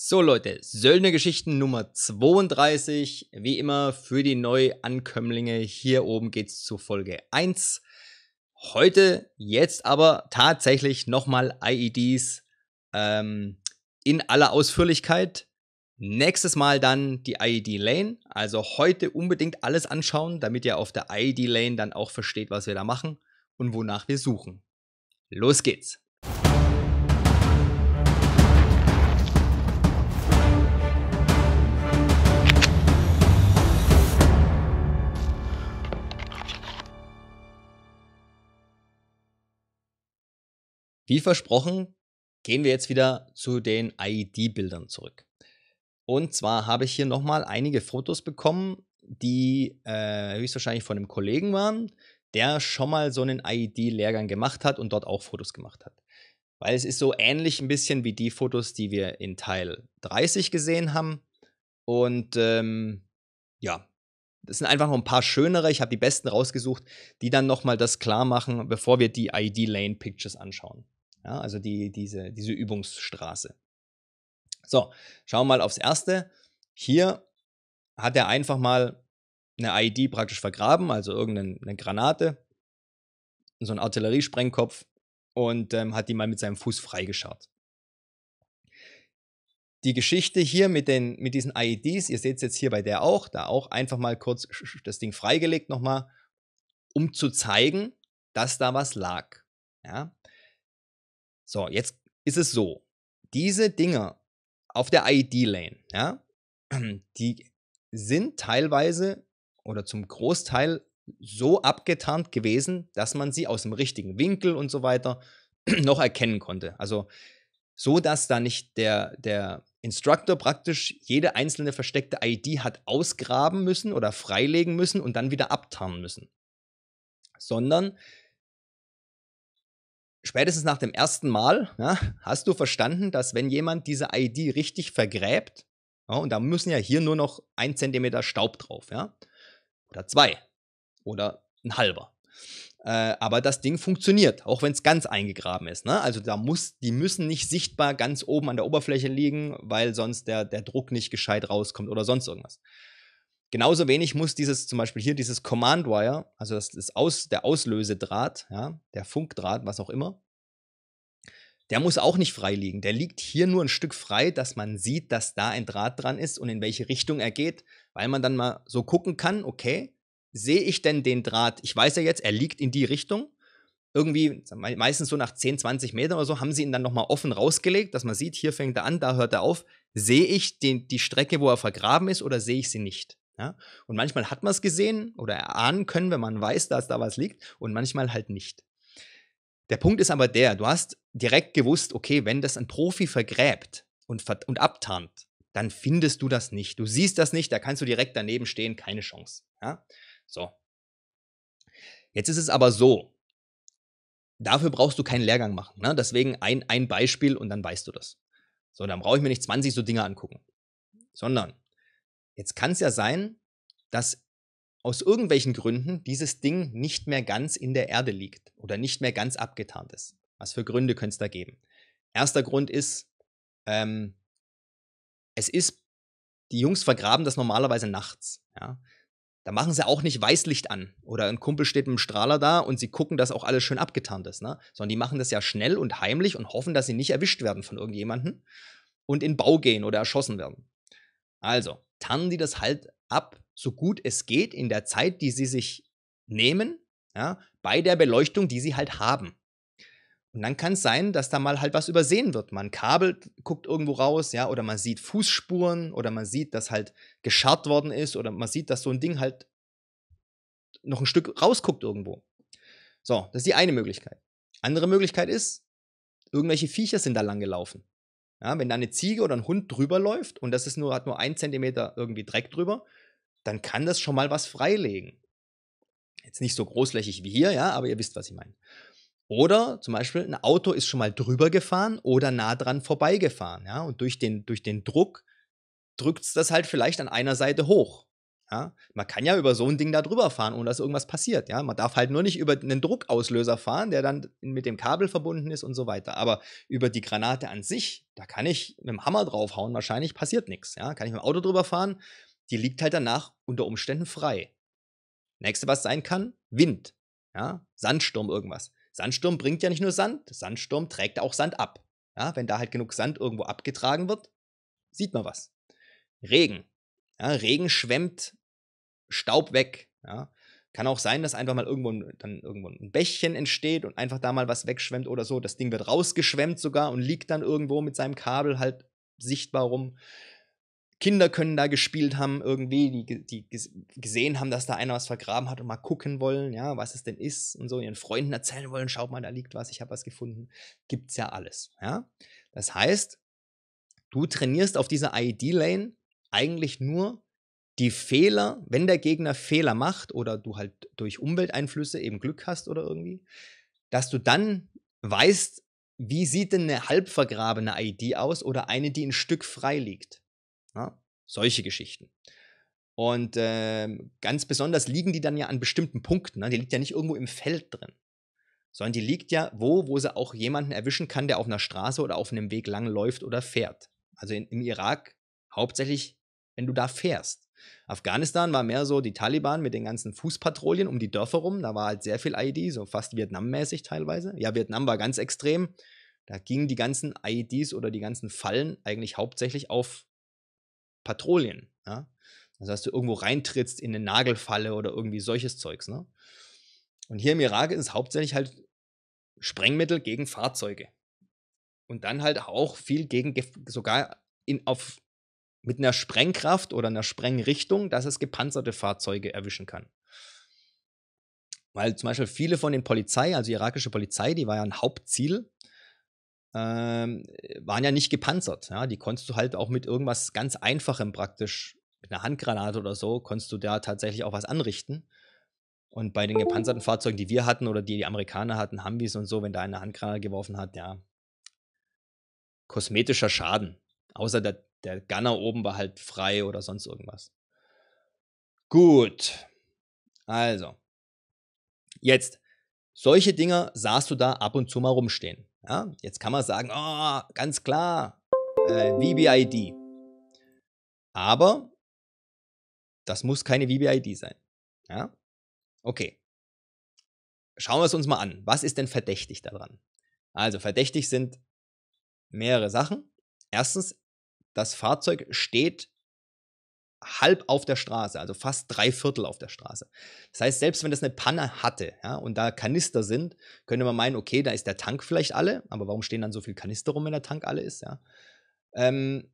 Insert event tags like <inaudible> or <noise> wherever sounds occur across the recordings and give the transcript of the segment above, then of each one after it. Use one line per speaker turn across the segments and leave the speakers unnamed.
So Leute, Söldner Geschichten Nummer 32. Wie immer für die Neuankömmlinge hier oben geht's zu Folge 1. Heute jetzt aber tatsächlich nochmal IEDs ähm, in aller Ausführlichkeit. Nächstes Mal dann die IED Lane. Also heute unbedingt alles anschauen, damit ihr auf der IED Lane dann auch versteht, was wir da machen und wonach wir suchen. Los geht's! Wie versprochen, gehen wir jetzt wieder zu den IED-Bildern zurück. Und zwar habe ich hier nochmal einige Fotos bekommen, die äh, höchstwahrscheinlich von einem Kollegen waren, der schon mal so einen IED-Lehrgang gemacht hat und dort auch Fotos gemacht hat. Weil es ist so ähnlich ein bisschen wie die Fotos, die wir in Teil 30 gesehen haben. Und ähm, ja, das sind einfach noch ein paar schönere. Ich habe die besten rausgesucht, die dann nochmal das klar machen, bevor wir die ID e Lane Pictures anschauen. Ja, also die, diese, diese Übungsstraße. So, schauen wir mal aufs erste. Hier hat er einfach mal eine ID praktisch vergraben, also irgendeine Granate, so einen Artilleriesprengkopf und ähm, hat die mal mit seinem Fuß freigescharrt. Die Geschichte hier mit, den, mit diesen IEDs, ihr seht es jetzt hier bei der auch, da auch einfach mal kurz das Ding freigelegt nochmal, um zu zeigen, dass da was lag. Ja? So, jetzt ist es so. Diese Dinger auf der ID-Lane, ja, <clears throat> die sind teilweise oder zum Großteil so abgetarnt gewesen, dass man sie aus dem richtigen Winkel und so weiter <clears throat> noch erkennen konnte. Also so, dass da nicht der, der Instructor praktisch jede einzelne versteckte ID hat ausgraben müssen oder freilegen müssen und dann wieder abtarnen müssen, sondern spätestens nach dem ersten Mal ja, hast du verstanden, dass wenn jemand diese ID richtig vergräbt, ja, und da müssen ja hier nur noch ein Zentimeter Staub drauf, ja, oder zwei oder ein halber. Äh, aber das Ding funktioniert, auch wenn es ganz eingegraben ist. Ne? Also da muss, die müssen nicht sichtbar ganz oben an der Oberfläche liegen, weil sonst der, der Druck nicht gescheit rauskommt oder sonst irgendwas. Genauso wenig muss dieses, zum Beispiel hier dieses Command Wire, also das ist aus, der Auslösedraht, ja, der Funkdraht, was auch immer, der muss auch nicht frei liegen. Der liegt hier nur ein Stück frei, dass man sieht, dass da ein Draht dran ist und in welche Richtung er geht, weil man dann mal so gucken kann, okay, sehe ich denn den Draht? Ich weiß ja jetzt, er liegt in die Richtung. Irgendwie, meistens so nach 10, 20 Metern oder so, haben sie ihn dann nochmal offen rausgelegt, dass man sieht, hier fängt er an, da hört er auf. Sehe ich den, die Strecke, wo er vergraben ist, oder sehe ich sie nicht? Ja? Und manchmal hat man es gesehen oder erahnen können, wenn man weiß, dass da was liegt, und manchmal halt nicht. Der Punkt ist aber der, du hast direkt gewusst, okay, wenn das ein Profi vergräbt und, ver und abtarnt, dann findest du das nicht. Du siehst das nicht, da kannst du direkt daneben stehen, keine Chance. Ja? So. Jetzt ist es aber so, dafür brauchst du keinen Lehrgang machen. Ne? Deswegen ein, ein Beispiel und dann weißt du das. So, dann brauche ich mir nicht 20 so Dinge angucken. Sondern Jetzt kann es ja sein, dass aus irgendwelchen Gründen dieses Ding nicht mehr ganz in der Erde liegt oder nicht mehr ganz abgetarnt ist. Was für Gründe könnte es da geben? Erster Grund ist, ähm, es ist, die Jungs vergraben das normalerweise nachts. Ja? Da machen sie auch nicht Weißlicht an oder ein Kumpel steht mit dem Strahler da und sie gucken, dass auch alles schön abgetarnt ist, ne? sondern die machen das ja schnell und heimlich und hoffen, dass sie nicht erwischt werden von irgendjemandem und in Bau gehen oder erschossen werden. Also, tarnen die das halt ab, so gut es geht, in der Zeit, die sie sich nehmen, ja, bei der Beleuchtung, die sie halt haben. Und dann kann es sein, dass da mal halt was übersehen wird. Man kabelt, guckt irgendwo raus, ja, oder man sieht Fußspuren oder man sieht, dass halt gescharrt worden ist oder man sieht, dass so ein Ding halt noch ein Stück rausguckt irgendwo. So, das ist die eine Möglichkeit. Andere Möglichkeit ist, irgendwelche Viecher sind da lang gelaufen. Ja, wenn da eine Ziege oder ein Hund drüber läuft und das ist nur, hat nur ein Zentimeter irgendwie Dreck drüber, dann kann das schon mal was freilegen. Jetzt nicht so großflächig wie hier, ja, aber ihr wisst, was ich meine. Oder zum Beispiel ein Auto ist schon mal drüber gefahren oder nah dran vorbeigefahren, ja, und durch den, durch den Druck drückt es das halt vielleicht an einer Seite hoch. Ja, man kann ja über so ein Ding da drüber fahren, ohne dass irgendwas passiert. Ja, man darf halt nur nicht über einen Druckauslöser fahren, der dann mit dem Kabel verbunden ist und so weiter. Aber über die Granate an sich, da kann ich mit dem Hammer draufhauen, wahrscheinlich passiert nichts. Ja, kann ich mit dem Auto drüber fahren, die liegt halt danach unter Umständen frei. Nächste, was sein kann, Wind. Ja, Sandsturm, irgendwas. Sandsturm bringt ja nicht nur Sand, Sandsturm trägt auch Sand ab. Ja, wenn da halt genug Sand irgendwo abgetragen wird, sieht man was. Regen. Ja, Regen schwemmt Staub weg. Ja? Kann auch sein, dass einfach mal irgendwo ein, dann irgendwo ein Bächchen entsteht und einfach da mal was wegschwemmt oder so. Das Ding wird rausgeschwemmt sogar und liegt dann irgendwo mit seinem Kabel halt sichtbar rum. Kinder können da gespielt haben irgendwie, die, die gesehen haben, dass da einer was vergraben hat und mal gucken wollen, ja, was es denn ist und so ihren Freunden erzählen wollen, schaut mal, da liegt was, ich habe was gefunden. Gibt's ja alles, ja? Das heißt, du trainierst auf dieser ID Lane eigentlich nur die Fehler, wenn der Gegner Fehler macht oder du halt durch Umwelteinflüsse eben Glück hast oder irgendwie, dass du dann weißt, wie sieht denn eine halb vergrabene ID aus oder eine, die ein Stück frei liegt. Ja? Solche Geschichten. Und äh, ganz besonders liegen die dann ja an bestimmten Punkten. Ne? Die liegt ja nicht irgendwo im Feld drin, sondern die liegt ja wo, wo sie auch jemanden erwischen kann, der auf einer Straße oder auf einem Weg lang läuft oder fährt. Also in, im Irak hauptsächlich, wenn du da fährst. Afghanistan war mehr so die Taliban mit den ganzen Fußpatrouillen um die Dörfer rum. Da war halt sehr viel ID, e so fast Vietnam-mäßig teilweise. Ja, Vietnam war ganz extrem. Da gingen die ganzen IEDs oder die ganzen Fallen eigentlich hauptsächlich auf Patrouillen. Ja? Also, dass du irgendwo reintrittst in eine Nagelfalle oder irgendwie solches Zeugs. Ne? Und hier im Irak ist es hauptsächlich halt Sprengmittel gegen Fahrzeuge. Und dann halt auch viel gegen, sogar in, auf mit einer Sprengkraft oder einer Sprengrichtung, dass es gepanzerte Fahrzeuge erwischen kann. Weil zum Beispiel viele von den Polizei, also irakische Polizei, die war ja ein Hauptziel, ähm, waren ja nicht gepanzert. Ja? Die konntest du halt auch mit irgendwas ganz Einfachem praktisch, mit einer Handgranate oder so, konntest du da tatsächlich auch was anrichten. Und bei den gepanzerten Fahrzeugen, die wir hatten oder die die Amerikaner hatten, Humvees und so, wenn da eine Handgranate geworfen hat, ja, kosmetischer Schaden. Außer der, der Gunner oben war halt frei oder sonst irgendwas. Gut. Also. Jetzt, solche Dinger sahst du da ab und zu mal rumstehen. Ja? Jetzt kann man sagen, oh, ganz klar, äh, VBID. Aber das muss keine VBID sein. Ja? Okay. Schauen wir es uns mal an. Was ist denn verdächtig daran? Also verdächtig sind mehrere Sachen. Erstens, das Fahrzeug steht halb auf der Straße, also fast drei Viertel auf der Straße. Das heißt, selbst wenn das eine Panne hatte ja, und da Kanister sind, könnte man meinen, okay, da ist der Tank vielleicht alle, aber warum stehen dann so viele Kanister rum, wenn der Tank alle ist? Ja? Ähm,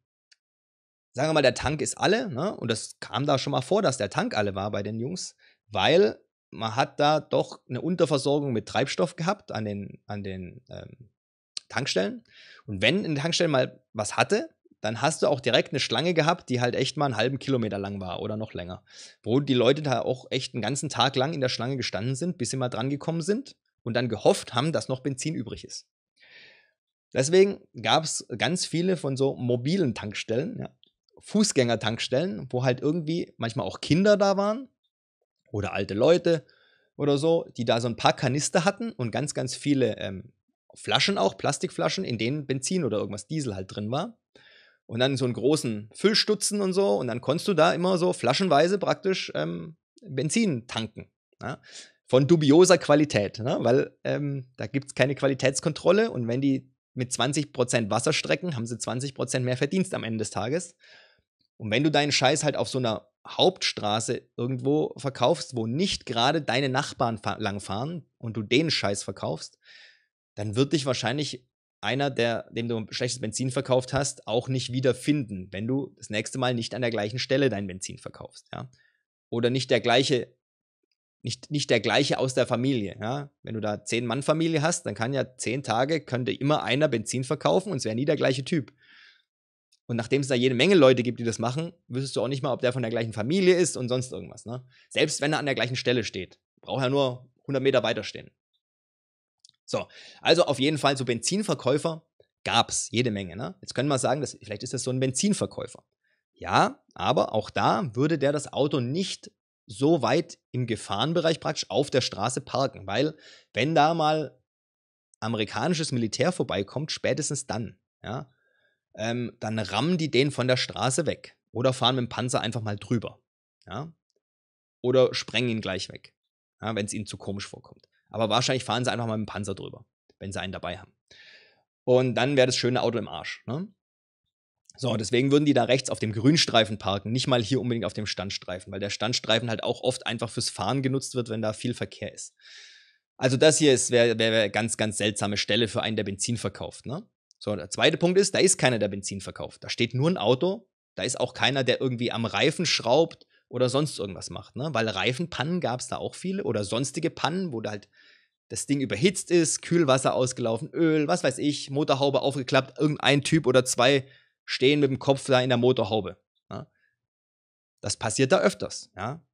sagen wir mal, der Tank ist alle, ne? und das kam da schon mal vor, dass der Tank alle war bei den Jungs, weil man hat da doch eine Unterversorgung mit Treibstoff gehabt an den, an den ähm, Tankstellen. Und wenn in den Tankstellen mal was hatte, dann hast du auch direkt eine Schlange gehabt, die halt echt mal einen halben Kilometer lang war oder noch länger. Wo die Leute da auch echt einen ganzen Tag lang in der Schlange gestanden sind, bis sie mal dran gekommen sind und dann gehofft haben, dass noch Benzin übrig ist. Deswegen gab es ganz viele von so mobilen Tankstellen, ja, Fußgängertankstellen, wo halt irgendwie manchmal auch Kinder da waren oder alte Leute oder so, die da so ein paar Kanister hatten und ganz, ganz viele ähm, Flaschen auch, Plastikflaschen, in denen Benzin oder irgendwas Diesel halt drin war und dann so einen großen Füllstutzen und so. Und dann konntest du da immer so flaschenweise praktisch ähm, Benzin tanken. Ja? Ne? Von dubioser Qualität, ne? weil ähm, da gibt es keine Qualitätskontrolle und wenn die mit 20% Wasser strecken, haben sie 20% mehr Verdienst am Ende des Tages. Und wenn du deinen Scheiß halt auf so einer Hauptstraße irgendwo verkaufst, wo nicht gerade deine Nachbarn langfahren und du den Scheiß verkaufst, dann wird dich wahrscheinlich einer, der, dem du schlechtes Benzin verkauft hast, auch nicht wiederfinden, wenn du das nächste Mal nicht an der gleichen Stelle dein Benzin verkaufst, ja. Oder nicht der gleiche, nicht, nicht der gleiche aus der Familie, ja. Wenn du da zehn Mann Familie hast, dann kann ja zehn Tage, könnte immer einer Benzin verkaufen und es wäre nie der gleiche Typ. Und nachdem es da jede Menge Leute gibt, die das machen, wüsstest du auch nicht mal, ob der von der gleichen Familie ist und sonst irgendwas, ne? Selbst wenn er an der gleichen Stelle steht, braucht er nur 100 Meter weiter stehen. So, also auf jeden Fall so Benzinverkäufer gab es jede Menge. Ne? Jetzt können wir sagen, dass, vielleicht ist das so ein Benzinverkäufer. Ja, aber auch da würde der das Auto nicht so weit im Gefahrenbereich praktisch auf der Straße parken, weil wenn da mal amerikanisches Militär vorbeikommt, spätestens dann, ja, ähm, dann rammen die den von der Straße weg oder fahren mit dem Panzer einfach mal drüber, ja, oder sprengen ihn gleich weg, ja, wenn es ihnen zu komisch vorkommt. Aber wahrscheinlich fahren sie einfach mal mit dem Panzer drüber, wenn sie einen dabei haben. Und dann wäre das schöne Auto im Arsch. Ne? So, deswegen würden die da rechts auf dem Grünstreifen parken, nicht mal hier unbedingt auf dem Standstreifen, weil der Standstreifen halt auch oft einfach fürs Fahren genutzt wird, wenn da viel Verkehr ist. Also das hier wäre wär, wär ganz, ganz seltsame Stelle für einen, der Benzin verkauft. Ne? So, der zweite Punkt ist, da ist keiner, der Benzin verkauft. Da steht nur ein Auto, da ist auch keiner, der irgendwie am Reifen schraubt oder sonst irgendwas macht. Ne? Weil Reifenpannen gab es da auch viele oder sonstige Pannen, wo da halt das Ding überhitzt ist, Kühlwasser ausgelaufen, Öl, was weiß ich, Motorhaube aufgeklappt, irgendein Typ oder zwei stehen mit dem Kopf da in der Motorhaube. Ja? Das passiert da öfters. Ja?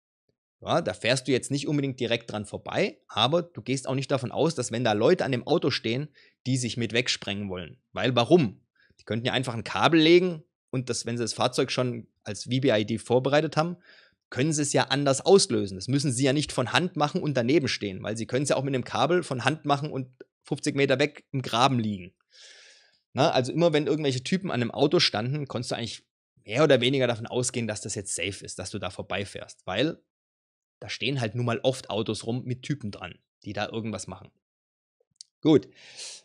Ja, da fährst du jetzt nicht unbedingt direkt dran vorbei, aber du gehst auch nicht davon aus, dass wenn da Leute an dem Auto stehen, die sich mit wegsprengen wollen. Weil warum? Die könnten ja einfach ein Kabel legen und das, wenn sie das Fahrzeug schon als VBID vorbereitet haben, können sie es ja anders auslösen. Das müssen sie ja nicht von Hand machen und daneben stehen, weil sie können es ja auch mit einem Kabel von Hand machen und 50 Meter weg im Graben liegen. Na, ne, also immer wenn irgendwelche Typen an einem Auto standen, konntest du eigentlich mehr oder weniger davon ausgehen, dass das jetzt safe ist, dass du da vorbeifährst, weil da stehen halt nun mal oft Autos rum mit Typen dran, die da irgendwas machen. Gut.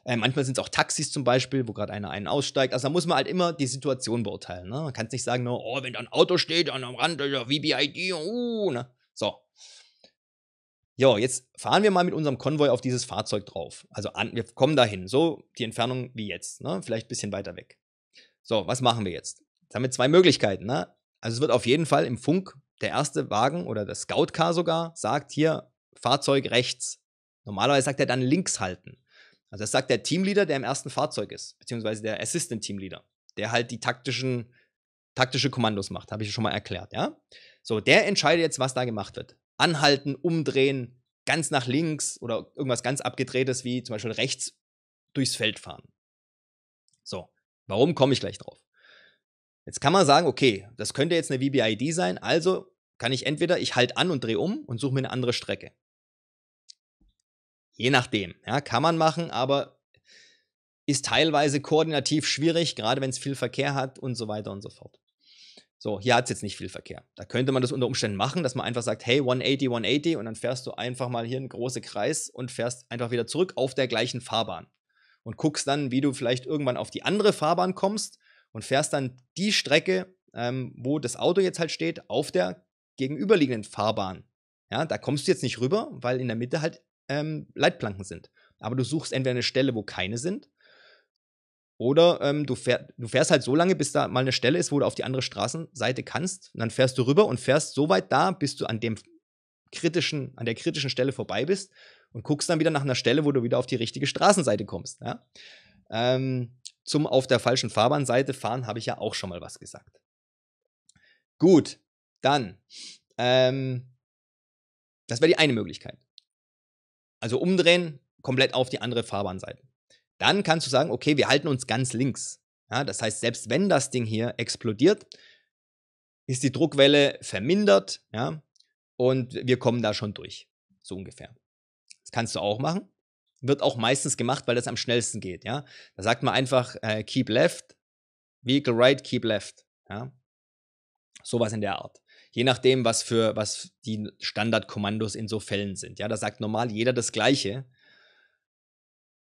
Äh, manchmal sind es auch Taxis zum Beispiel, wo gerade einer einen aussteigt. Also da muss man halt immer die Situation beurteilen. Ne? Man kann es nicht sagen, nur, oh, wenn da ein Auto steht an am Rand, ja, VBID, uh, ne? So. Jo, jetzt fahren wir mal mit unserem Konvoi auf dieses Fahrzeug drauf. Also an, wir kommen dahin. So die Entfernung wie jetzt. Ne? Vielleicht ein bisschen weiter weg. So, was machen wir jetzt? Jetzt haben wir zwei Möglichkeiten. Ne? Also es wird auf jeden Fall im Funk der erste Wagen oder das Scout-Car sogar sagt hier Fahrzeug rechts. Normalerweise sagt er dann links halten. Also das sagt der Teamleader, der im ersten Fahrzeug ist, beziehungsweise der Assistant Teamleader, der halt die taktischen, taktische Kommandos macht, habe ich schon mal erklärt, ja? So, der entscheidet jetzt, was da gemacht wird. Anhalten, umdrehen, ganz nach links oder irgendwas ganz abgedrehtes, wie zum Beispiel rechts durchs Feld fahren. So, warum komme ich gleich drauf? Jetzt kann man sagen, okay, das könnte jetzt eine VBID sein, also kann ich entweder, ich halte an und drehe um und suche mir eine andere Strecke. Je nachdem. Ja, kann man machen, aber ist teilweise koordinativ schwierig, gerade wenn es viel Verkehr hat und so weiter und so fort. So, hier hat es jetzt nicht viel Verkehr. Da könnte man das unter Umständen machen, dass man einfach sagt, hey, 180, 180 und dann fährst du einfach mal hier einen großen Kreis und fährst einfach wieder zurück auf der gleichen Fahrbahn und guckst dann, wie du vielleicht irgendwann auf die andere Fahrbahn kommst und fährst dann die Strecke, ähm, wo das Auto jetzt halt steht, auf der gegenüberliegenden Fahrbahn. Ja, da kommst du jetzt nicht rüber, weil in der Mitte halt ähm, Leitplanken sind. Aber du suchst entweder eine Stelle, wo keine sind, oder ähm, du, fähr, du, fährst halt so lange, bis da mal eine Stelle ist, wo du auf die andere Straßenseite kannst. Und dann fährst du rüber und fährst so weit da, bis du an dem kritischen, an der kritischen Stelle vorbei bist und guckst dann wieder nach einer Stelle, wo du wieder auf die richtige Straßenseite kommst. Ja? Ähm, zum auf der falschen Fahrbahnseite fahren habe ich ja auch schon mal was gesagt. Gut, dann. Ähm, das wäre die eine Möglichkeit. Also umdrehen, komplett auf die andere Fahrbahnseite. Dann kannst du sagen, okay, wir halten uns ganz links. Ja, das heißt, selbst wenn das Ding hier explodiert, ist die Druckwelle vermindert ja, und wir kommen da schon durch. So ungefähr. Das kannst du auch machen. Wird auch meistens gemacht, weil das am schnellsten geht. Ja. Da sagt man einfach äh, Keep Left, Vehicle Right, Keep Left. Ja. Sowas in der Art je nachdem, was für was die Standardkommandos in so Fällen sind. Ja, da sagt normal jeder das Gleiche,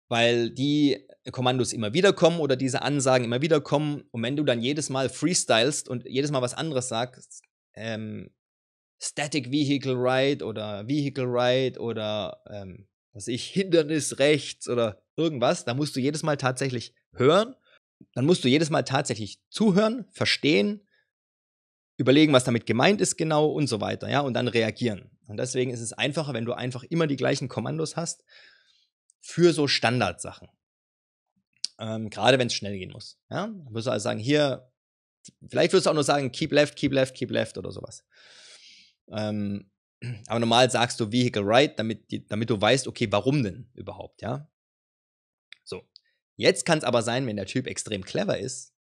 weil die Kommandos immer wieder kommen oder diese Ansagen immer wieder kommen. Und wenn du dann jedes Mal freestylst und jedes Mal was anderes sagst, ähm, Static Vehicle Ride oder Vehicle Ride oder ähm, was ich, Hindernis rechts oder irgendwas, dann musst du jedes Mal tatsächlich hören. Dann musst du jedes Mal tatsächlich zuhören, verstehen, überlegen, was damit gemeint ist genau und so weiter, ja, und dann reagieren. Und deswegen ist es einfacher, wenn du einfach immer die gleichen Kommandos hast für so Standardsachen. Ähm, gerade wenn es schnell gehen muss. Ja? Dann wirst du also sagen, hier, vielleicht wirst du auch nur sagen, keep left, keep left, keep left oder sowas. Ähm, aber normal sagst du Vehicle Right, damit, die, damit du weißt, okay, warum denn überhaupt, ja? So. Jetzt kann es aber sein, wenn der Typ extrem clever ist,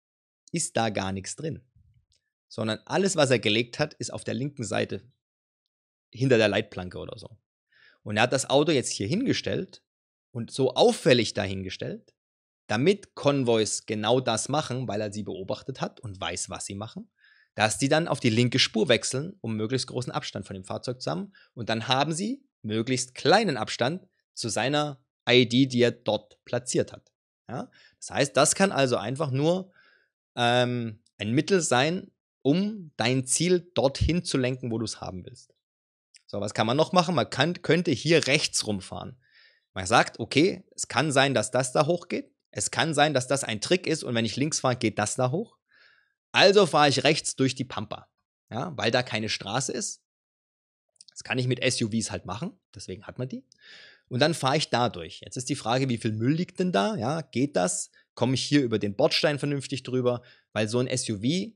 ist da gar nichts drin sondern alles, was er gelegt hat, ist auf der linken Seite hinter der Leitplanke oder so. Und er hat das Auto jetzt hier hingestellt und so auffällig dahingestellt, damit Konvois genau das machen, weil er sie beobachtet hat und weiß, was sie machen, dass die dann auf die linke Spur wechseln, um möglichst großen Abstand von dem Fahrzeug zu haben. Und dann haben sie möglichst kleinen Abstand zu seiner ID, die er dort platziert hat. Ja? Das heißt, das kann also einfach nur ähm, ein Mittel sein, um dein Ziel dorthin zu lenken, wo du es haben willst. So, was kann man noch machen? Man kann, könnte hier rechts rumfahren. Man sagt, okay, es kann sein, dass das da hochgeht. Es kann sein, dass das ein Trick ist und wenn ich links fahre, geht das da hoch. Also fahre ich rechts durch die Pampa, ja, weil da keine Straße ist. Das kann ich mit SUVs halt machen, deswegen hat man die. Und dann fahre ich da durch. Jetzt ist die Frage, wie viel Müll liegt denn da? Ja, geht das? Komme ich hier über den Bordstein vernünftig drüber? Weil so ein SUV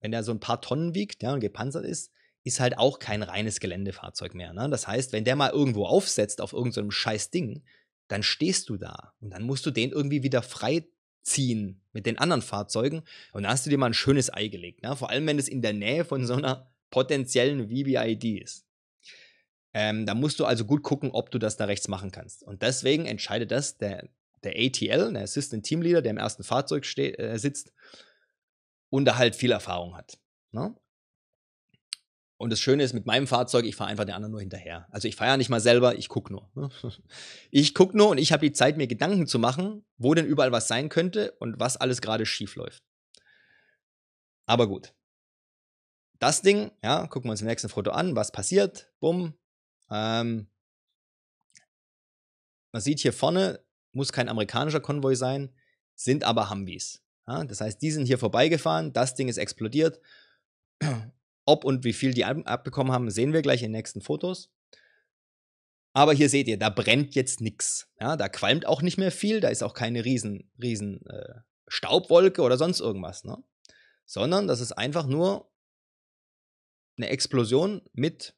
wenn der so ein paar Tonnen wiegt ja, und gepanzert ist, ist halt auch kein reines Geländefahrzeug mehr. Ne? Das heißt, wenn der mal irgendwo aufsetzt auf irgendeinem so scheiß Ding, dann stehst du da und dann musst du den irgendwie wieder frei ziehen mit den anderen Fahrzeugen und dann hast du dir mal ein schönes Ei gelegt. Ne? Vor allem, wenn es in der Nähe von so einer potenziellen VBID ist. Ähm, da musst du also gut gucken, ob du das da rechts machen kannst. Und deswegen entscheidet das der, der ATL, der Assistant Team Leader, der im ersten Fahrzeug äh, sitzt, und da halt viel Erfahrung hat. Ne? Und das Schöne ist, mit meinem Fahrzeug, ich fahre einfach den anderen nur hinterher. Also ich fahre ja nicht mal selber, ich gucke nur. Ne? <laughs> Ich gucke nur und ich habe die Zeit, mir Gedanken zu machen, wo denn überall was sein könnte und was alles gerade schief läuft. Aber gut. Das Ding, ja, gucken wir uns im nächsten Foto an, was passiert. Bumm. Ähm, man sieht hier vorne, muss kein amerikanischer Konvoi sein, sind aber Humvees. Ja, das heißt, die sind hier vorbeigefahren, das Ding ist explodiert. Ob und wie viel die abbekommen haben, sehen wir gleich in den nächsten Fotos. Aber hier seht ihr, da brennt jetzt nichts. Ja, da qualmt auch nicht mehr viel, da ist auch keine riesen, riesen äh, Staubwolke oder sonst irgendwas. Ne? Sondern das ist einfach nur eine Explosion mit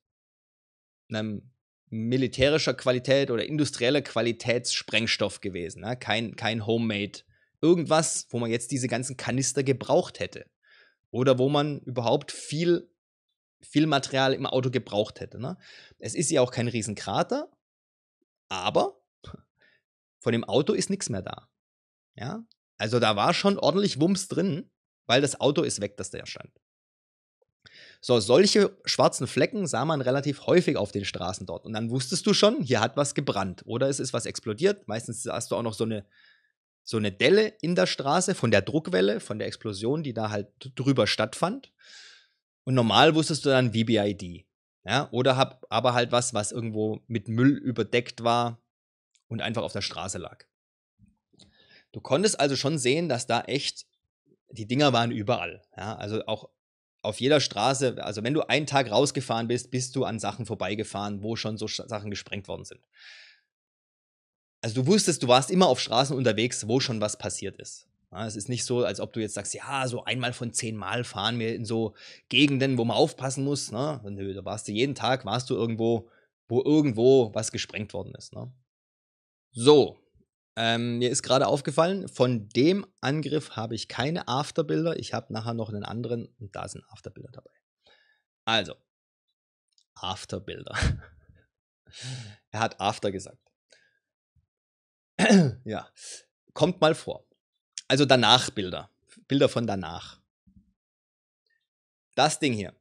einem militärischer Qualität oder industrieller Qualitätssprengstoff gewesen. Ne? Kein, kein Homemade irgendwas, wo man jetzt diese ganzen Kanister gebraucht hätte. Oder wo man überhaupt viel, viel Material im Auto gebraucht hätte. Ne? Es ist ja auch kein Riesenkrater, aber von dem Auto ist nichts mehr da. Ja? Also da war schon ordentlich Wumms drin, weil das Auto ist weg, das da stand. So, solche schwarzen Flecken sah man relativ häufig auf den Straßen dort. Und dann wusstest du schon, hier hat was gebrannt oder es ist was explodiert. Meistens hast du auch noch so eine, so eine Delle in der Straße von der Druckwelle, von der Explosion, die da halt drüber stattfand. Und normal wusstest du dann VBID. Ja, oder hab aber halt was, was irgendwo mit Müll überdeckt war und einfach auf der Straße lag. Du konntest also schon sehen, dass da echt die Dinger waren überall. Ja, also auch auf jeder Straße, also wenn du einen Tag rausgefahren bist, bist du an Sachen vorbeigefahren, wo schon so Sachen gesprengt worden sind also du wusstest, du warst immer auf Straßen unterwegs, wo schon was passiert ist. Ja, es ist nicht so, als ob du jetzt sagst, ja, so einmal von zehn Mal fahren wir in so Gegenden, wo man aufpassen muss. Ne? Nö, da warst du jeden Tag, warst du irgendwo, wo irgendwo was gesprengt worden ist. Ne? So, ähm, mir ist gerade aufgefallen, von dem Angriff habe ich keine Afterbilder. Ich habe nachher noch einen anderen und da sind Afterbilder dabei. Also, Afterbilder. <laughs> er hat After gesagt. <clears throat> ja, kommt mal vor. Also danach Bilder. Bilder von danach. Das Ding hier.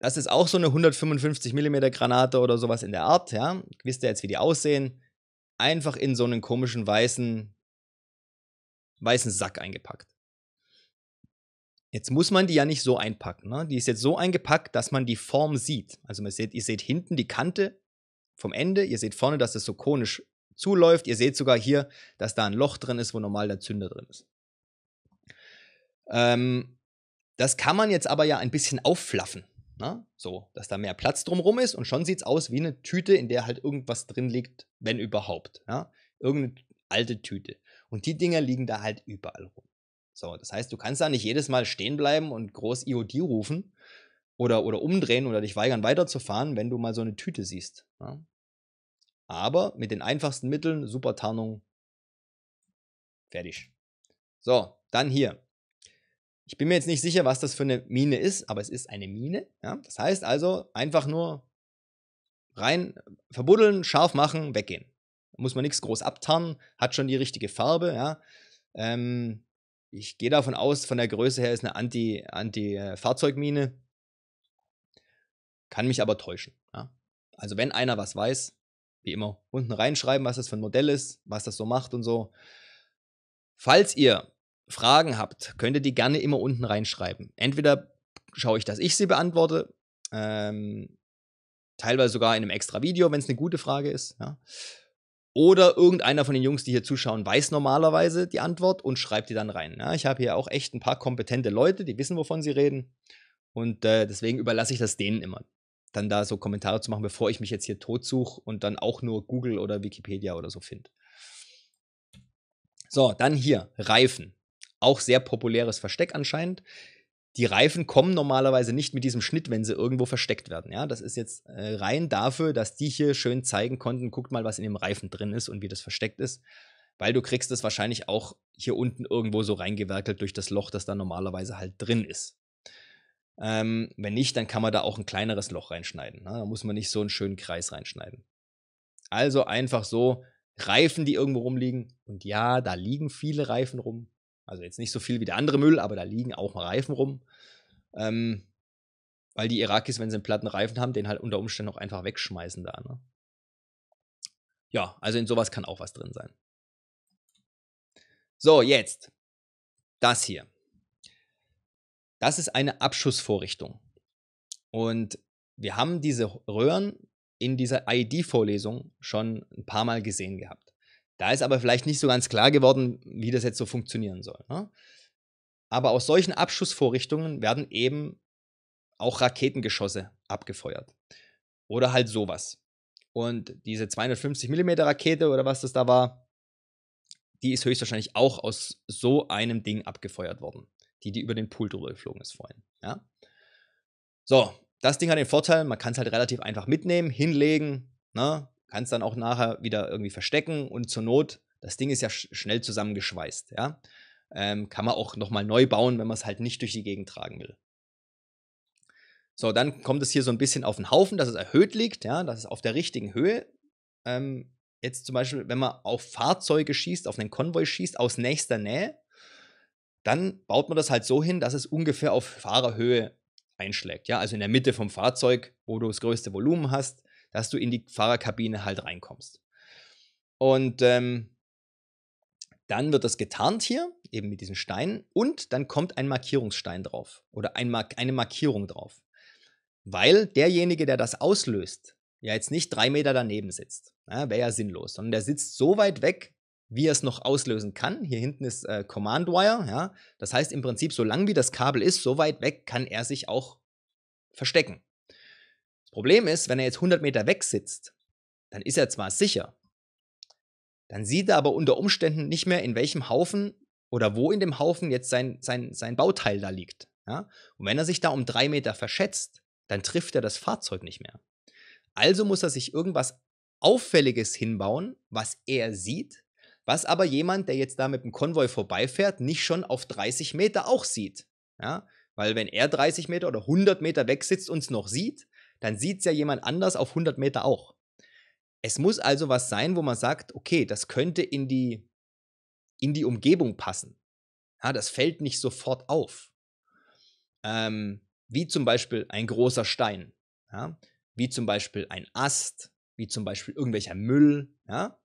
Das ist auch so eine 155 mm Granate oder sowas in der Art, ja. Wisst ihr jetzt, wie die aussehen? Einfach in so einen komischen weißen weißen Sack eingepackt. Jetzt muss man die ja nicht so einpacken. Ne? Die ist jetzt so eingepackt, dass man die Form sieht. Also man seht, ihr seht hinten die Kante vom Ende. Ihr seht vorne, dass es so konisch zuläuft. Ihr seht sogar hier, dass da ein Loch drin ist, wo normal der Zünder drin ist. Ähm, das kann man jetzt aber ja ein bisschen aufflaffen. Na? Ne? So, dass da mehr Platz drumherum ist und schon sieht es aus wie eine Tüte, in der halt irgendwas drin liegt, wenn überhaupt. Ja? Irgendeine alte Tüte. Und die Dinger liegen da halt überall rum. So, das heißt, du kannst da nicht jedes Mal stehen bleiben und groß IOD rufen, oder, oder umdrehen oder dich weigern weiterzufahren, wenn du mal so eine Tüte siehst. Ja? Aber mit den einfachsten Mitteln, super Tarnung, fertig. So, dann hier. Ich bin mir jetzt nicht sicher, was das für eine Mine ist, aber es ist eine Mine. Ja? Das heißt also, einfach nur rein verbuddeln, scharf machen, weggehen. Muss man nichts groß abtarnen, hat schon die richtige Farbe. Ja? Ähm, ich gehe davon aus, von der Größe her ist eine Anti-Fahrzeugmine. Anti, äh, kann mich aber täuschen. Ja? Also wenn einer was weiß, wie immer, unten reinschreiben, was das für ein Modell ist, was das so macht und so. Falls ihr Fragen habt, könnt ihr die gerne immer unten reinschreiben. Entweder schaue ich, dass ich sie beantworte, ähm, teilweise sogar in einem extra Video, wenn es eine gute Frage ist. Ja? Oder irgendeiner von den Jungs, die hier zuschauen, weiß normalerweise die Antwort und schreibt die dann rein. Ja? Ich habe hier auch echt ein paar kompetente Leute, die wissen, wovon sie reden. Und äh, deswegen überlasse ich das denen immer dann da so Kommentare zu machen, bevor ich mich jetzt hier tot suche und dann auch nur Google oder Wikipedia oder so finde. So, dann hier Reifen. Auch sehr populäres Versteck anscheinend. Die Reifen kommen normalerweise nicht mit diesem Schnitt, wenn sie irgendwo versteckt werden. Ja, das ist jetzt äh, rein dafür, dass die hier schön zeigen konnten, guckt mal, was in dem Reifen drin ist und wie das versteckt ist. Weil du kriegst es wahrscheinlich auch hier unten irgendwo so reingewerkelt durch das Loch, das da normalerweise halt drin ist. Ähm, wenn nicht, dann kann man da auch ein kleineres Loch reinschneiden. Ne? Da muss man nicht so einen schönen Kreis reinschneiden. Also einfach so Reifen, die irgendwo rumliegen. Und ja, da liegen viele Reifen rum. Also jetzt nicht so viel wie der andere Müll, aber da liegen auch Reifen rum. Ähm, weil die Irakis, wenn sie einen platten Reifen haben, den halt unter Umständen auch einfach wegschmeißen da. Ne? Ja, also in sowas kann auch was drin sein. So, jetzt. Das hier. Das ist eine Abschussvorrichtung. Und wir haben diese Röhren in dieser id vorlesung schon ein paar Mal gesehen gehabt. Da ist aber vielleicht nicht so ganz klar geworden, wie das jetzt so funktionieren soll. Ne? Aber aus solchen Abschussvorrichtungen werden eben auch Raketengeschosse abgefeuert. Oder halt sowas. Und diese 250 mm Rakete oder was das da war, die ist höchstwahrscheinlich auch aus so einem Ding abgefeuert worden die, die über den Pool drüber geflogen ist vorhin. Ja? So, das Ding hat den Vorteil, man kann es halt relativ einfach mitnehmen, hinlegen, ne? kann es dann auch nachher wieder irgendwie verstecken und zur Not, das Ding ist ja sch schnell zusammengeschweißt. Ja? Ähm, kann man auch nochmal neu bauen, wenn man es halt nicht durch die Gegend tragen will. So, dann kommt es hier so ein bisschen auf den Haufen, dass es erhöht liegt, ja, dass es auf der richtigen Höhe. Ähm, jetzt zum Beispiel, wenn man auf Fahrzeuge schießt, auf einen Konvoi schießt, aus nächster Nähe, dann baut man das halt so hin, dass es ungefähr auf Fahrerhöhe einschlägt. Ja, also in der Mitte vom Fahrzeug, wo du das größte Volumen hast, dass du in die Fahrerkabine halt reinkommst. Und ähm, dann wird das getarnt hier, eben mit diesen Steinen, und dann kommt ein Markierungsstein drauf oder ein Mark eine Markierung drauf. Weil derjenige, der das auslöst, ja jetzt nicht drei Meter daneben sitzt. Ja, Wäre ja sinnlos, sondern der sitzt so weit weg, wie er es noch auslösen kann. Hier hinten ist äh, Command Wire, ja. Das heißt im Prinzip, so lang wie das Kabel ist, so weit weg kann er sich auch verstecken. Das Problem ist, wenn er jetzt 100 Meter weg sitzt, dann ist er zwar sicher, dann sieht er aber unter Umständen nicht mehr, in welchem Haufen oder wo in dem Haufen jetzt sein, sein, sein Bauteil da liegt. Ja? Und wenn er sich da um drei Meter verschätzt, dann trifft er das Fahrzeug nicht mehr. Also muss er sich irgendwas Auffälliges hinbauen, was er sieht, was aber jemand, der jetzt da mit dem Konvoi vorbeifährt, nicht schon auf 30 Meter auch sieht. Ja? Weil wenn er 30 Meter oder 100 Meter weg sitzt und es noch sieht, dann sieht es ja jemand anders auf 100 Meter auch. Es muss also was sein, wo man sagt, okay, das könnte in die, in die Umgebung passen. Ja, das fällt nicht sofort auf. Ähm, wie zum Beispiel ein großer Stein, ja? wie zum Beispiel ein Ast, wie zum Beispiel irgendwelcher Müll. Ja?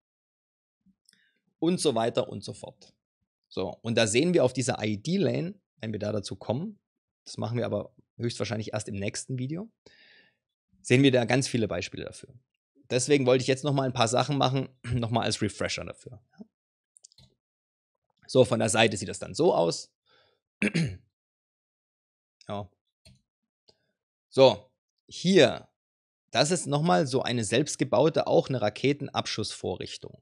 und so weiter und so fort. So, und da sehen wir auf dieser ID-Lane, wenn wir da dazu kommen, das machen wir aber höchstwahrscheinlich erst im nächsten Video, sehen wir da ganz viele Beispiele dafür. Deswegen wollte ich jetzt nochmal ein paar Sachen machen, <clears throat> nochmal als Refresher dafür. So, von der Seite sieht das dann so aus. <clears throat> ja. So, hier, das ist nochmal so eine selbstgebaute, auch eine Raketenabschussvorrichtung.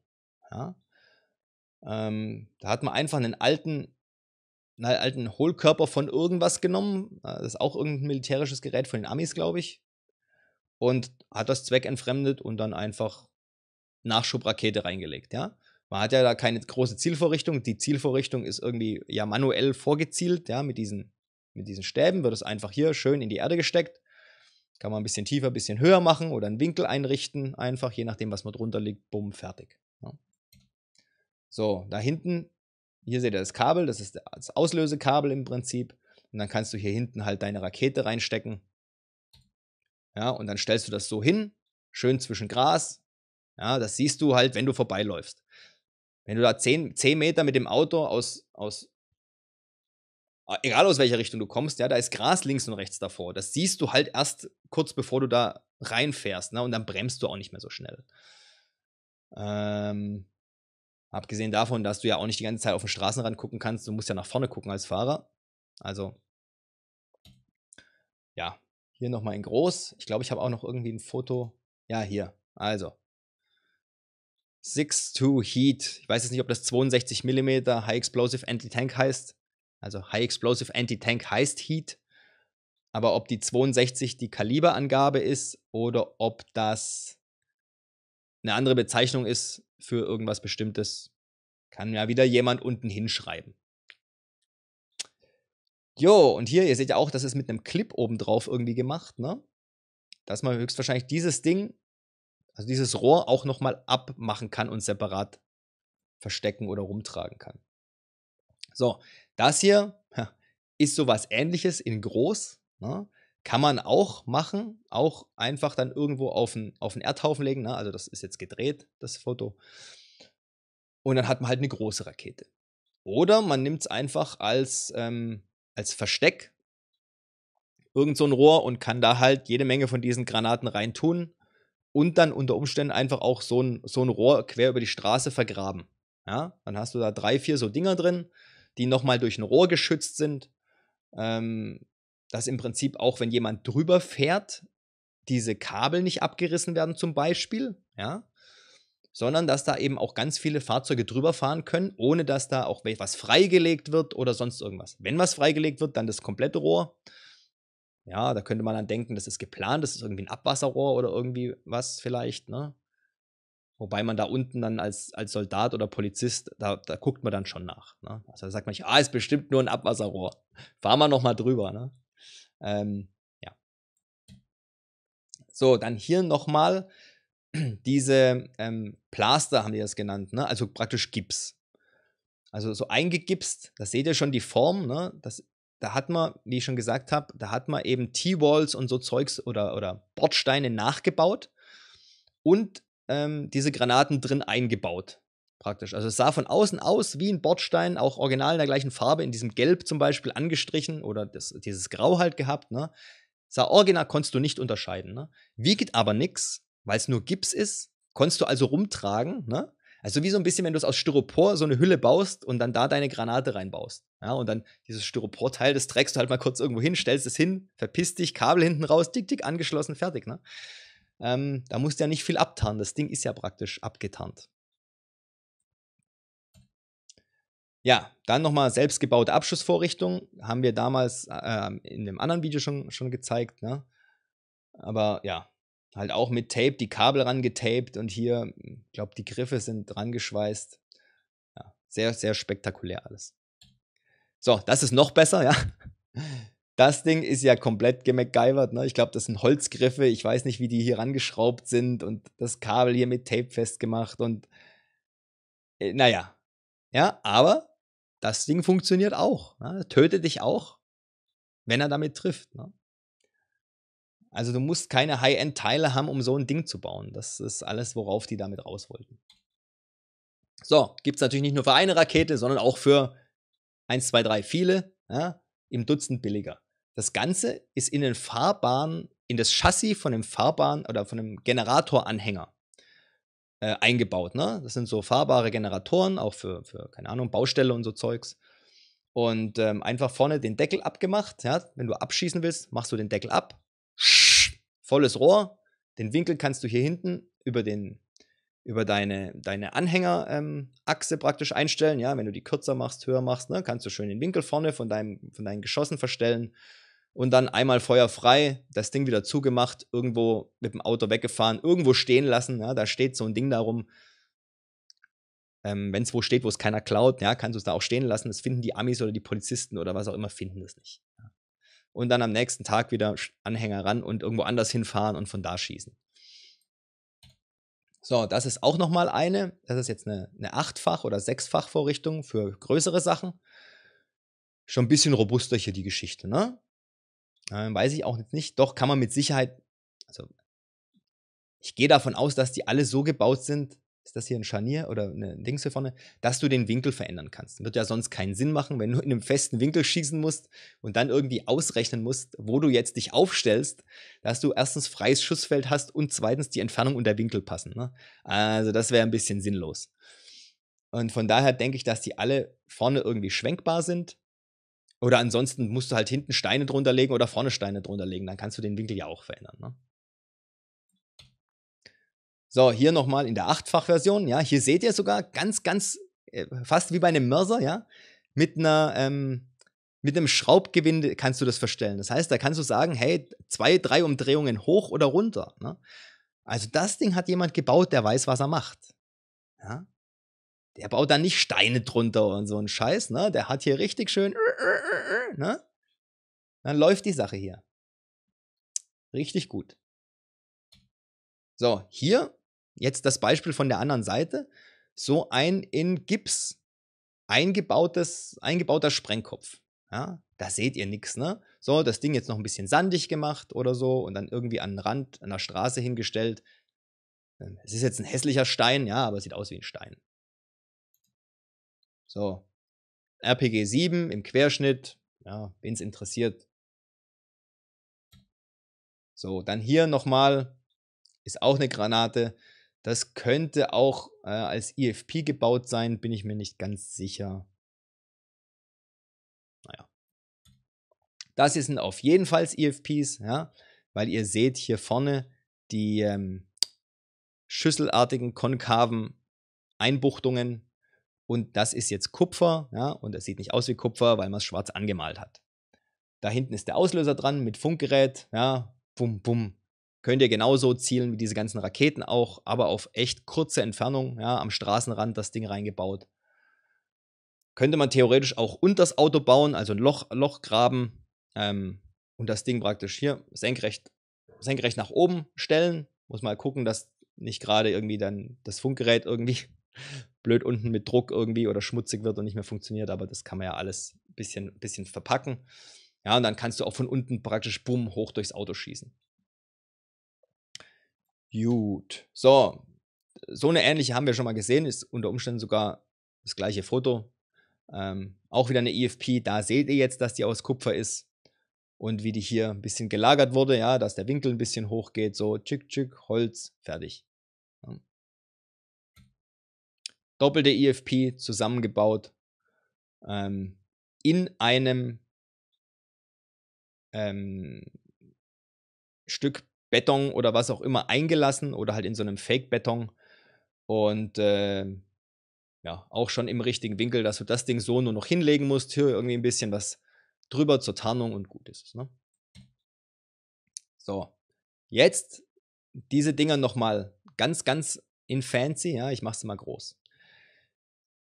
Ja. Ähm, da hat man einfach einen alten, einen alten Hohlkörper von irgendwas genommen. Äh, das ist auch irgendein militärisches Gerät von den Amis, glaube ich. Und hat das zweckentfremdet und dann einfach Nachschubrakete reingelegt, ja. Man hat ja da keine große Zielvorrichtung. Die Zielvorrichtung ist irgendwie ja manuell vorgezielt, ja, mit diesen, mit diesen Stäben wird es einfach hier schön in die Erde gesteckt. Kann man ein bisschen tiefer, ein bisschen höher machen oder einen Winkel einrichten, einfach je nachdem, was man drunter liegt, bumm, fertig. Ja. So, da hinten, hier seht ihr das Kabel, das ist das Auslösekabel im Prinzip. Und dann kannst du hier hinten halt deine Rakete reinstecken. Ja, und dann stellst du das so hin, schön zwischen Gras. Ja, das siehst du halt, wenn du vorbeiläufst. Wenn du da 10, 10 Meter mit dem Auto aus, aus, ah, egal aus welcher Richtung du kommst, ja, da ist Gras links und rechts davor. Das siehst du halt erst kurz bevor du da reinfährst, ne? Und dann bremst du auch nicht mehr so schnell. Ähm, Abgesehen davon, dass du ja auch nicht die ganze Zeit auf den Straßenrand gucken kannst, du musst ja nach vorne gucken als Fahrer. Also, ja, hier nochmal in groß. Ich glaube, ich habe auch noch irgendwie ein Foto. Ja, hier. Also, 6-2 Heat. Ich weiß jetzt nicht, ob das 62 mm High Explosive Anti-Tank heißt. Also High Explosive Anti-Tank heißt Heat. Aber ob die 62 die Kaliberangabe ist oder ob das eine andere Bezeichnung ist, für irgendwas Bestimmtes. Kann ja wieder jemand unten hinschreiben. Jo, und hier, ihr seht ja auch, das ist mit einem Clip obendrauf irgendwie gemacht, ne? Dass man höchstwahrscheinlich dieses Ding, also dieses Rohr auch nochmal abmachen kann und separat verstecken oder rumtragen kann. So, das hier ist sowas ähnliches in groß. Ne? Kann man auch machen, auch einfach dann irgendwo auf einen, auf einen Erdhaufen legen. Ne? Also das ist jetzt gedreht, das Foto. Und dann hat man halt eine große Rakete. Oder man nimmt es einfach als, ähm, als Versteck, irgend so ein Rohr und kann da halt jede Menge von diesen Granaten reintun und dann unter Umständen einfach auch so ein, so ein Rohr quer über die Straße vergraben. Ja? Dann hast du da drei, vier so Dinger drin, die nochmal durch ein Rohr geschützt sind. Ähm, dass im Prinzip auch wenn jemand drüber fährt, diese Kabel nicht abgerissen werden zum Beispiel, ja, sondern dass da eben auch ganz viele Fahrzeuge drüber fahren können, ohne dass da auch was freigelegt wird oder sonst irgendwas. Wenn was freigelegt wird, dann das komplette Rohr. Ja, da könnte man dann denken, das ist geplant, das ist irgendwie ein Abwasserrohr oder irgendwie was vielleicht, ne? Wobei man da unten dann als, als Soldat oder Polizist, da, da guckt man dann schon nach. Ne? Also da sagt man nicht, ah, ist bestimmt nur ein Abwasserrohr. Fahr mal nochmal drüber, ne? Ähm, ja. So, dann hier nochmal <clears throat> diese ähm, Plaster, haben die das genannt, ne? also praktisch Gips. Also so eingegipst, da seht ihr schon die Form, ne? das, da hat man, wie ich schon gesagt habe, da hat man eben T-Walls und so Zeugs oder, oder Bordsteine nachgebaut und ähm, diese Granaten drin eingebaut praktisch. Also es sah von außen aus wie ein Bordstein, auch original in der gleichen Farbe, in diesem Gelb zum Beispiel angestrichen oder das, dieses Grau halt gehabt. Ne? Sah original, konntest du nicht unterscheiden. Ne? Wiegt aber nichts, weil es nur Gips ist, konntest du also rumtragen. Ne? Also wie so ein bisschen, wenn du es aus Styropor so eine Hülle baust und dann da deine Granate reinbaust. Ja, und dann dieses Styroporteil, das trägst du halt mal kurz irgendwo hin, stellst es hin, verpisst dich, Kabel hinten raus, dick, dick, angeschlossen, fertig. Ne? Ähm, da musst du ja nicht viel abtarnen. Das Ding ist ja praktisch abgetarnt. Ja, dann nochmal selbstgebaute Abschussvorrichtung. Haben wir damals äh, in dem anderen Video schon, schon gezeigt. Ne? Aber ja, halt auch mit Tape die Kabel rangetaped und hier, ich glaube, die Griffe sind dran geschweißt. Ja, sehr, sehr spektakulär alles. So, das ist noch besser, ja. Das Ding ist ja komplett gemacgyvert, ne? Ich glaube, das sind Holzgriffe. Ich weiß nicht, wie die hier rangeschraubt sind und das Kabel hier mit Tape festgemacht und äh, naja. Ja, aber das Ding funktioniert auch. Ne? Tötet dich auch, wenn er damit trifft. Ne? Also du musst keine High-End-Teile haben, um so ein Ding zu bauen. Das ist alles, worauf die damit raus wollten. So, gibt es natürlich nicht nur für eine Rakete, sondern auch für 1, 2, 3 viele, ja? im Dutzend billiger. Das Ganze ist in den Fahrbahnen, in das Chassis von dem Fahrbahn oder von dem Generatoranhänger äh, eingebaut. Ne? Das sind so fahrbare Generatoren, auch für, für, keine Ahnung, Baustelle und so Zeugs. Und ähm, einfach vorne den Deckel abgemacht. Ja? Wenn du abschießen willst, machst du den Deckel ab. Volles Rohr. Den Winkel kannst du hier hinten über, den, über deine, deine Anhängerachse ähm, praktisch einstellen. Ja? Wenn du die kürzer machst, höher machst, ne? kannst du schön den Winkel vorne von, deinem, von deinen Geschossen verstellen und dann einmal feuerfrei, das Ding wieder zugemacht, irgendwo mit dem Auto weggefahren, irgendwo stehen lassen. Ja, da steht so ein Ding darum. Ähm, Wenn es wo steht, wo es keiner klaut, ja, kannst du es da auch stehen lassen. Das finden die Amis oder die Polizisten oder was auch immer, finden das nicht. Ja. Und dann am nächsten Tag wieder Anhänger ran und irgendwo anders hinfahren und von da schießen. So, das ist auch nochmal eine. Das ist jetzt eine, eine achtfach- oder sechsfach Vorrichtung für größere Sachen. Schon ein bisschen robuster hier die Geschichte, ne? Äh, weiß ich auch jetzt nicht. Doch kann man mit Sicherheit, also ich gehe davon aus, dass die alle so gebaut sind, ist das hier ein Scharnier oder ne, ein Dings hier vorne, dass du den Winkel verändern kannst. Wird ja sonst keinen Sinn machen, wenn du in einem festen Winkel schießen musst und dann irgendwie ausrechnen musst, wo du jetzt dich aufstellst, dass du erstens freies Schussfeld hast und zweitens die Entfernung und der Winkel passen. Ne? Also das wäre ein bisschen sinnlos. Und von daher denke ich, dass die alle vorne irgendwie schwenkbar sind oder ansonsten musst du halt hinten Steine drunter legen oder vorne Steine drunter legen. Dann kannst du den Winkel ja auch verändern. Ne? So, hier nochmal in der Achtfachversion. Ja, hier seht ihr sogar ganz, ganz äh, fast wie bei einem Mörser, ja, mit einer ähm, mit einem Schraubgewinde kannst du das verstellen. Das heißt, da kannst du sagen, hey, zwei, drei Umdrehungen hoch oder runter. Ne? Also das Ding hat jemand gebaut, der weiß, was er macht. Ja? der baut da nicht Steine drunter und so ein Scheiß, ne? Der hat hier richtig schön, ne? Dann läuft die Sache hier. Richtig gut. So, hier jetzt das Beispiel von der anderen Seite. So ein in Gips eingebautes, eingebauter Sprengkopf. Ja, da seht ihr nichts, ne? So, das Ding jetzt noch ein bisschen sandig gemacht oder so und dann irgendwie an den Rand, einer Straße hingestellt. Ähm, es ist jetzt ein hässlicher Stein, ja, aber es sieht aus wie ein Stein. So. RPG 7 im Querschnitt. Ja, wen es interessiert. So, dann hier nochmal ist auch eine Granate. Das könnte auch äh, als EFP gebaut sein, bin ich mir nicht ganz sicher. Naja. Das hier sind auf jeden Fall EFPs, ja, weil ihr seht hier vorne die ähm, schüsselartigen konkaven Einbuchtungen und das ist jetzt Kupfer ja, und es sieht nicht aus wie Kupfer, weil man es schwarz angemalt hat. Da hinten ist der Auslöser dran mit Funkgerät, ja, bum, bum. Könnt ihr genauso zielen wie diese ganzen Raketen auch, aber auf echt kurze Entfernung, ja, am Straßenrand das Ding reingebaut. Könnte man theoretisch auch unter das Auto bauen, also ein Loch, Loch graben ähm, und das Ding praktisch hier senkrecht, senkrecht nach oben stellen. Muss mal gucken, dass nicht gerade irgendwie dann das Funkgerät irgendwie blöd unten mit Druck irgendwie oder schmutzig wird und nicht mehr funktioniert, aber das kann man ja alles ein bisschen, bisschen verpacken. Ja, und dann kannst du auch von unten praktisch bumm hoch durchs Auto schießen. Gut. So, so eine ähnliche haben wir schon mal gesehen, ist unter Umständen sogar das gleiche Foto. Ähm, auch wieder eine EFP, da seht ihr jetzt, dass die aus Kupfer ist und wie die hier ein bisschen gelagert wurde, ja, dass der Winkel ein bisschen hoch geht, so tschick, tschick, Holz, fertig. doppelte EFP zusammengebaut ähm, in einem ähm, Stück Beton oder was auch immer eingelassen oder halt in so einem Fake-Beton und äh, ja, auch schon im richtigen Winkel, dass du das Ding so nur noch hinlegen musst, hier irgendwie ein bisschen was drüber zur Tarnung und gut ist es. Ne? So, jetzt diese Dinger nochmal ganz, ganz in fancy, ja, ich mach's mal groß.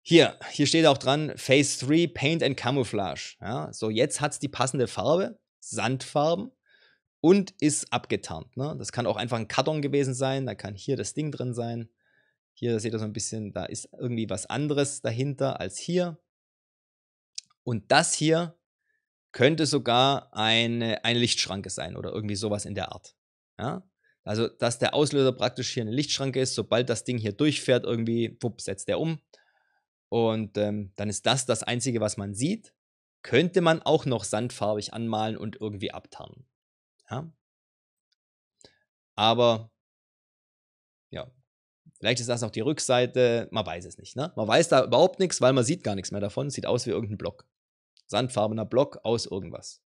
Hier, hier steht auch dran, Phase 3, Paint and Camouflage. Ja, so, jetzt hat es die passende Farbe, Sandfarben, und ist abgetarnt. Ne? Das kann auch einfach ein Karton gewesen sein, da kann hier das Ding drin sein. Hier seht ihr so ein bisschen, da ist irgendwie was anderes dahinter als hier. Und das hier könnte sogar eine, eine Lichtschranke sein oder irgendwie sowas in der Art. Ja? Also, dass der Auslöser praktisch hier eine Lichtschranke ist, sobald das Ding hier durchfährt, irgendwie, wupp, setzt der um und ähm, dann ist das das Einzige, was man sieht. Könnte man auch noch sandfarbig anmalen und irgendwie abtarnen. Ja? Aber ja, vielleicht ist das auch die Rückseite, man weiß es nicht. Ne? Man weiß da überhaupt nichts, weil man sieht gar nichts mehr davon. Sieht aus wie irgendein Block. Sandfarbener Block aus irgendwas.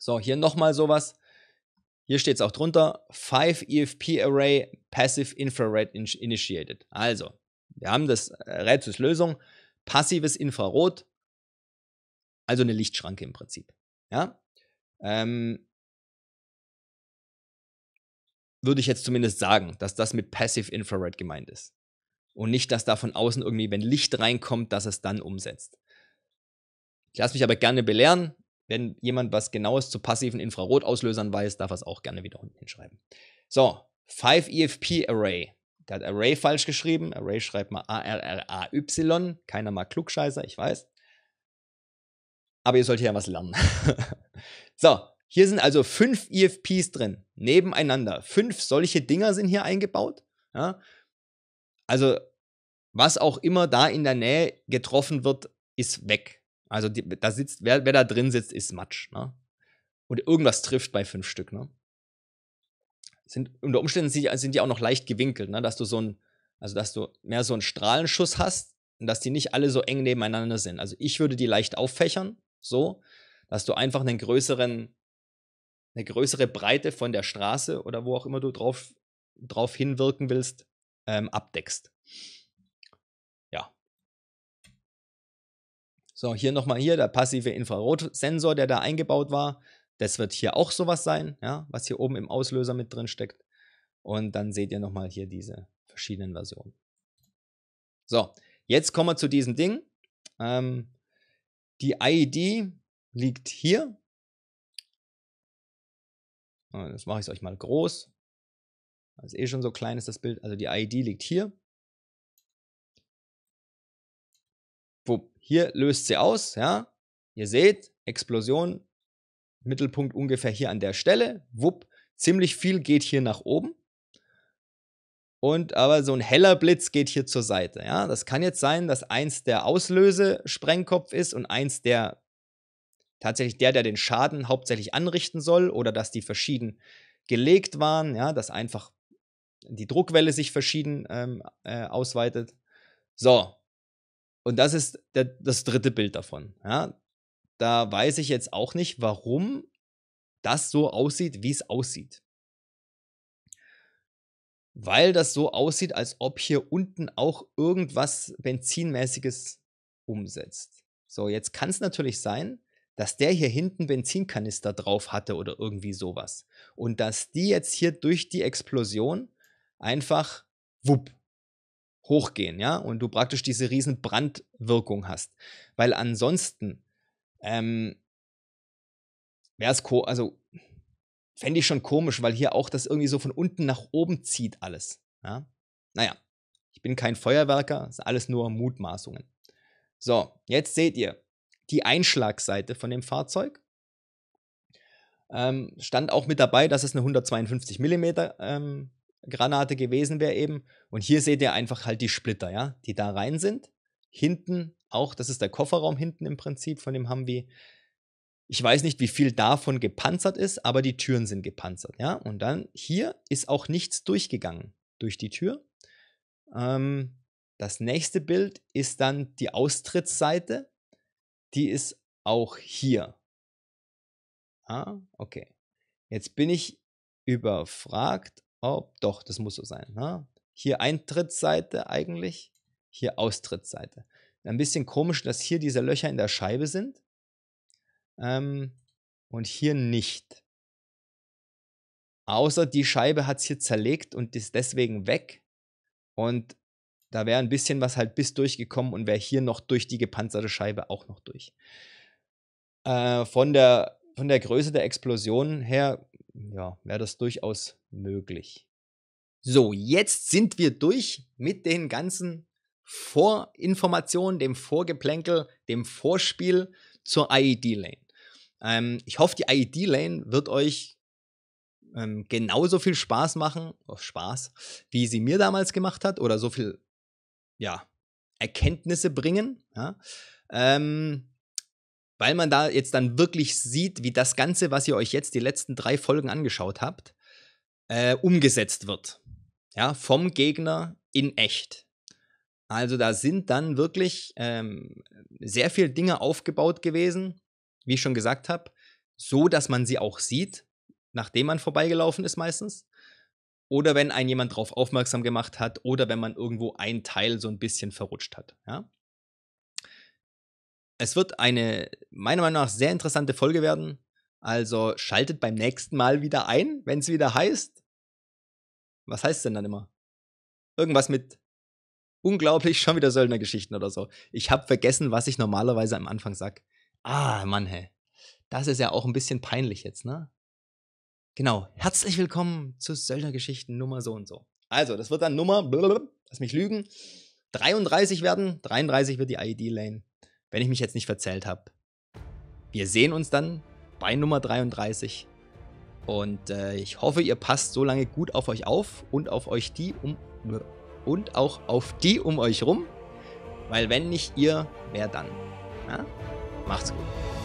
So, hier nochmal sowas. Hier steht es auch drunter: 5 EFP Array Passive Infrared Initiated. Also, wir haben das äh, Rätselslösung, passives Infrarot, also eine Lichtschranke im Prinzip. Ja? Ähm, würde ich jetzt zumindest sagen, dass das mit Passive Infrared gemeint ist. Und nicht, dass da von außen irgendwie, wenn Licht reinkommt, dass es dann umsetzt. Ich lasse mich aber gerne belehren. Wenn jemand was Genaues zu passiven Infrarotauslösern weiß, darf er es auch gerne wieder unten hinschreiben. So, 5EFP e Array. Der hat Array falsch geschrieben. Array schreibt mal A-R-R-A-Y. Keiner mag Klugscheißer, ich weiß. Aber ihr sollt hier ja was lernen. <laughs> so, hier sind also fünf IFPs e drin, nebeneinander. Fünf solche Dinger sind hier eingebaut. Ja? Also, was auch immer da in der Nähe getroffen wird, ist weg. Also, die, da sitzt, wer, wer, da drin sitzt, ist Matsch. Ne? Und irgendwas trifft bei fünf Stück. Ne? sind unter Umständen sind die auch noch leicht gewinkelt, ne? dass du so ein, also dass du mehr so einen Strahlenschuss hast und dass die nicht alle so eng nebeneinander sind. Also ich würde die leicht auffächern, so, dass du einfach einen größeren, eine größere Breite von der Straße oder wo auch immer du drauf, drauf hinwirken willst, ähm, abdeckst. Ja. So, hier nochmal hier der passive Infrarotsensor, der da eingebaut war. Das wird hier auch sowas sein, ja, was hier oben im Auslöser mit drin steckt. Und dann seht ihr nochmal hier diese verschiedenen Versionen. So, jetzt kommen wir zu diesem Ding. Ähm, die ID liegt hier. Das mache ich euch mal groß. Das ist eh schon so klein ist das Bild. Also die ID liegt hier. Hier löst sie aus, ja. Ihr seht, Explosion Mittelpunkt ungefähr hier an der Stelle. Wupp, ziemlich viel geht hier nach oben. Und aber so ein heller Blitz geht hier zur Seite. Ja? Das kann jetzt sein, dass eins der Auslöse-Sprengkopf ist und eins der tatsächlich der, der den Schaden hauptsächlich anrichten soll, oder dass die verschieden gelegt waren, ja, dass einfach die Druckwelle sich verschieden ähm, äh, ausweitet. So. Und das ist der, das dritte Bild davon. Ja? Da weiß ich jetzt auch nicht, warum das so aussieht, wie es aussieht. Weil das so aussieht, als ob hier unten auch irgendwas Benzinmäßiges umsetzt. So, jetzt kann es natürlich sein, dass der hier hinten Benzinkanister drauf hatte oder irgendwie sowas. Und dass die jetzt hier durch die Explosion einfach wupp hochgehen, ja, und du praktisch diese riesen Brandwirkung hast. Weil ansonsten ähm, Wäre es ko also fände ich schon komisch, weil hier auch das irgendwie so von unten nach oben zieht alles. Ja? Naja, ich bin kein Feuerwerker, das sind alles nur Mutmaßungen. So, jetzt seht ihr die Einschlagseite von dem Fahrzeug. Ähm, stand auch mit dabei, dass es eine 152 mm ähm, Granate gewesen wäre eben. Und hier seht ihr einfach halt die Splitter, ja, die da rein sind. Hinten auch, das ist der Kofferraum hinten im Prinzip von dem Humvee. Ich weiß nicht, wie viel davon gepanzert ist, aber die Türen sind gepanzert, ja. Und dann hier ist auch nichts durchgegangen durch die Tür. Ähm, das nächste Bild ist dann die Austrittsseite. Die ist auch hier. Ah, okay. Jetzt bin ich überfragt, ob doch, das muss so sein. Ne? Hier Eintrittsseite eigentlich, hier Austrittsseite ein bisschen komisch, dass hier diese Löcher in der Scheibe sind ähm, und hier nicht. Außer die Scheibe hat es hier zerlegt und ist deswegen weg. Und da wäre ein bisschen was halt bis durchgekommen und wäre hier noch durch die gepanzerte Scheibe auch noch durch. Äh, von, der, von der Größe der Explosion her, ja, wäre das durchaus möglich. So, jetzt sind wir durch mit den ganzen Vorinformation, dem Vorgeplänkel, dem Vorspiel zur IED-Lane. Ähm, ich hoffe, die IED-Lane wird euch ähm, genauso viel Spaß machen, oh, Spaß, wie sie mir damals gemacht hat oder so viel, ja, Erkenntnisse bringen, ja? ähm, weil man da jetzt dann wirklich sieht, wie das Ganze, was ihr euch jetzt die letzten drei Folgen angeschaut habt, äh, umgesetzt wird. Ja, vom Gegner in echt. Also da sind dann wirklich ähm, sehr viele Dinge aufgebaut gewesen, wie ich schon gesagt habe, so dass man sie auch sieht, nachdem man vorbeigelaufen ist meistens. Oder wenn ein jemand darauf aufmerksam gemacht hat oder wenn man irgendwo ein Teil so ein bisschen verrutscht hat. Ja? Es wird eine, meiner Meinung nach, sehr interessante Folge werden. Also schaltet beim nächsten Mal wieder ein, wenn es wieder heißt. Was heißt denn dann immer? Irgendwas mit Unglaublich, schon wieder Söldnergeschichten oder so. Ich habe vergessen, was ich normalerweise am Anfang sag. Ah, Mann, hä. Das ist ja auch ein bisschen peinlich jetzt, ne? Genau. Herzlich willkommen zu Söldnergeschichten Nummer so und so. Also, das wird dann Nummer, lass mich lügen, 33 werden. 33 wird die IED-Lane, wenn ich mich jetzt nicht verzählt habe. Wir sehen uns dann bei Nummer 33. Und äh, ich hoffe, ihr passt so lange gut auf euch auf und auf euch die, um und auch auf die um euch rum, weil wenn nicht ihr, wer dann? Ja? Macht's gut.